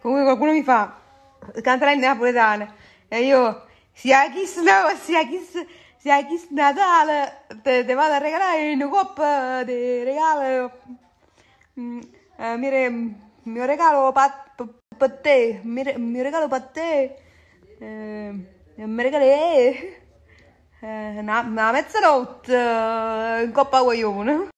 Comunque qualcuno mi fa, cantare il napoletano. E io, sia chi sia chi, sia chi Natale, te, te vado a regalare una coppa di regalo. Mm, eh, mi, re, mio regalo per te, mi, re, mio regalo per te. Eh, mi regalo eh, una, una mezzanotte eh, in coppa guaglione.